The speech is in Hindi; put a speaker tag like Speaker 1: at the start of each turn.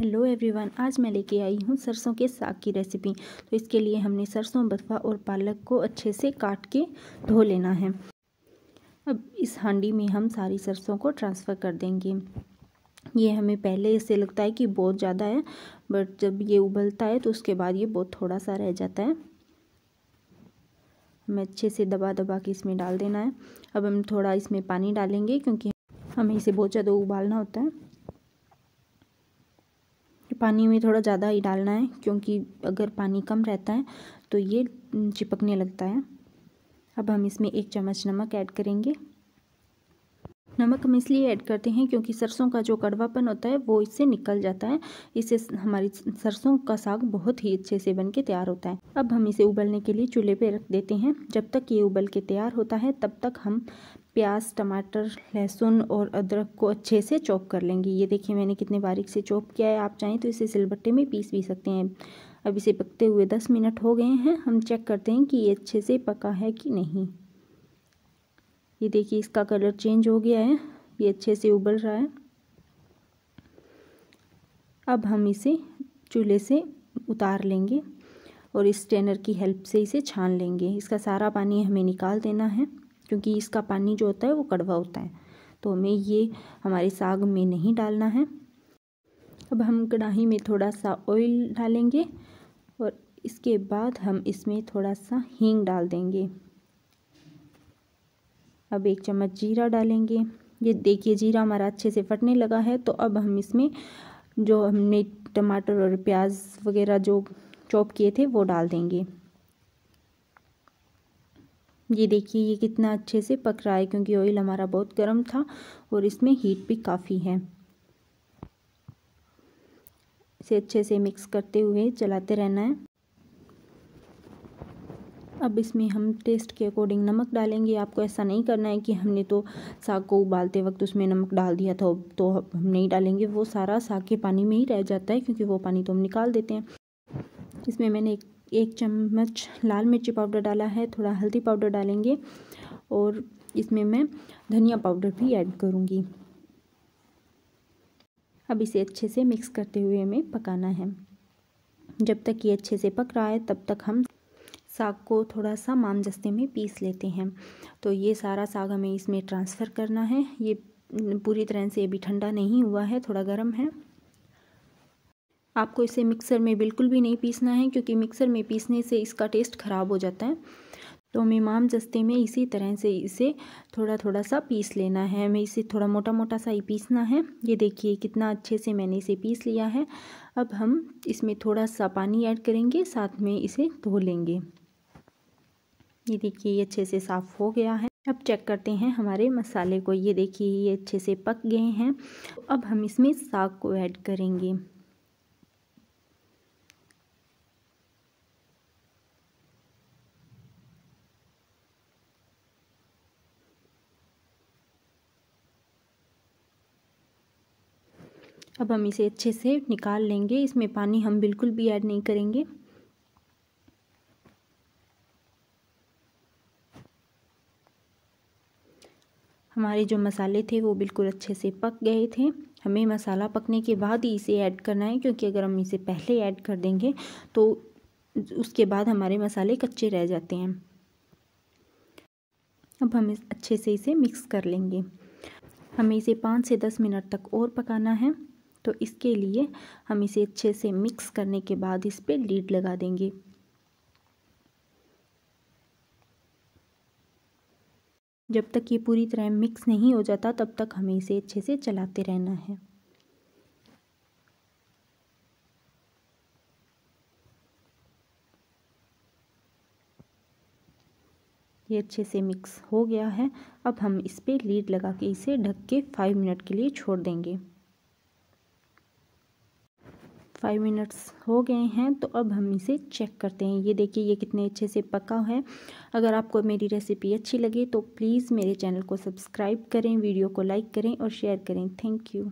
Speaker 1: हेलो एवरीवन आज मैं लेके आई हूँ सरसों के साग की रेसिपी तो इसके लिए हमने सरसों बथवा और पालक को अच्छे से काट के धो लेना है अब इस हांडी में हम सारी सरसों को ट्रांसफ़र कर देंगे ये हमें पहले इससे लगता है कि बहुत ज़्यादा है बट जब ये उबलता है तो उसके बाद ये बहुत थोड़ा सा रह जाता है हमें अच्छे से दबा दबा के इसमें डाल देना है अब हम थोड़ा इसमें पानी डालेंगे क्योंकि हमें इसे बहुत ज़्यादा उबालना होता है पानी में थोड़ा ज़्यादा ही डालना है क्योंकि अगर पानी कम रहता है तो ये चिपकने लगता है अब हम इसमें एक चम्मच नमक ऐड करेंगे नमक हम इसलिए ऐड करते हैं क्योंकि सरसों का जो कड़वापन होता है वो इससे निकल जाता है इससे हमारी सरसों का साग बहुत ही अच्छे से बन के तैयार होता है अब हम इसे उबलने के लिए चूल्हे पर रख देते हैं जब तक ये उबल के तैयार होता है तब तक हम प्याज टमाटर लहसुन और अदरक को अच्छे से चॉप कर लेंगे ये देखिए मैंने कितने बारीक से चॉप किया है आप चाहें तो इसे सिलबट्टे में पीस भी सकते हैं अब इसे पकते हुए दस मिनट हो गए हैं हम चेक करते हैं कि ये अच्छे से पका है कि नहीं ये देखिए इसका कलर चेंज हो गया है ये अच्छे से उबल रहा है अब हम इसे चूल्हे से उतार लेंगे और इस टेनर की हेल्प से इसे छान लेंगे इसका सारा पानी हमें निकाल देना है क्योंकि इसका पानी जो होता है वो कड़वा होता है तो हमें ये हमारे साग में नहीं डालना है अब हम कढ़ाही में थोड़ा सा ऑयल डालेंगे और इसके बाद हम इसमें थोड़ा सा हींग डाल देंगे अब एक चम्मच जीरा डालेंगे ये देखिए जीरा हमारा अच्छे से फटने लगा है तो अब हम इसमें जो हमने टमाटर और प्याज वगैरह जो चॉप किए थे वो डाल देंगे ये देखिए ये कितना अच्छे से पक रहा है क्योंकि ऑयल हमारा बहुत गर्म था और इसमें हीट भी काफ़ी है इसे अच्छे से मिक्स करते हुए चलाते रहना है अब इसमें हम टेस्ट के अकॉर्डिंग नमक डालेंगे आपको ऐसा नहीं करना है कि हमने तो साग को उबालते वक्त उसमें नमक डाल दिया था तो हम नहीं डालेंगे वो सारा साग के पानी में ही रह जाता है क्योंकि वो पानी तो हम निकाल देते हैं इसमें मैंने एक एक चम्मच लाल मिर्ची पाउडर डाला है थोड़ा हल्दी पाउडर डालेंगे और इसमें मैं धनिया पाउडर भी ऐड करूँगी अब इसे अच्छे से मिक्स करते हुए हमें पकाना है जब तक ये अच्छे से पक रहा है तब तक हम साग को थोड़ा सा मामजस्ते में पीस लेते हैं तो ये सारा साग हमें इसमें ट्रांसफ़र करना है ये पूरी तरह से अभी ठंडा नहीं हुआ है थोड़ा गर्म है आपको इसे मिक्सर में बिल्कुल भी नहीं पीसना है क्योंकि मिक्सर में पीसने से इसका टेस्ट ख़राब हो जाता है तो हमें माम जस्ते में इसी तरह से इसे थोड़ा थोड़ा सा पीस लेना है हमें इसे थोड़ा मोटा मोटा सा ही पीसना है ये देखिए कितना अच्छे से मैंने इसे पीस लिया है अब हम इसमें थोड़ा सा पानी ऐड करेंगे साथ में इसे धो लेंगे ये देखिए ये अच्छे से साफ़ हो गया है अब चेक करते हैं हमारे मसाले को ये देखिए ये अच्छे से पक गए हैं अब हम इसमें साग को ऐड करेंगे अब हम इसे अच्छे से निकाल लेंगे इसमें पानी हम बिल्कुल भी ऐड नहीं करेंगे हमारे जो मसाले थे वो बिल्कुल अच्छे से पक गए थे हमें मसाला पकने के बाद ही इसे ऐड करना है क्योंकि अगर हम इसे पहले ऐड कर देंगे तो उसके बाद हमारे मसाले कच्चे रह जाते हैं अब हम इस अच्छे से इसे मिक्स कर लेंगे हमें इसे पाँच से दस मिनट तक और पकाना है तो इसके लिए हम इसे अच्छे से मिक्स करने के बाद इस पर लीड लगा देंगे जब तक ये पूरी तरह मिक्स नहीं हो जाता तब तक हमें इसे अच्छे से चलाते रहना है ये अच्छे से मिक्स हो गया है अब हम इस पर लीड लगा के इसे ढक के फाइव मिनट के लिए छोड़ देंगे फाइव मिनट्स हो गए हैं तो अब हम इसे चेक करते हैं ये देखिए ये कितने अच्छे से पका है अगर आपको मेरी रेसिपी अच्छी लगे तो प्लीज़ मेरे चैनल को सब्सक्राइब करें वीडियो को लाइक करें और शेयर करें थैंक यू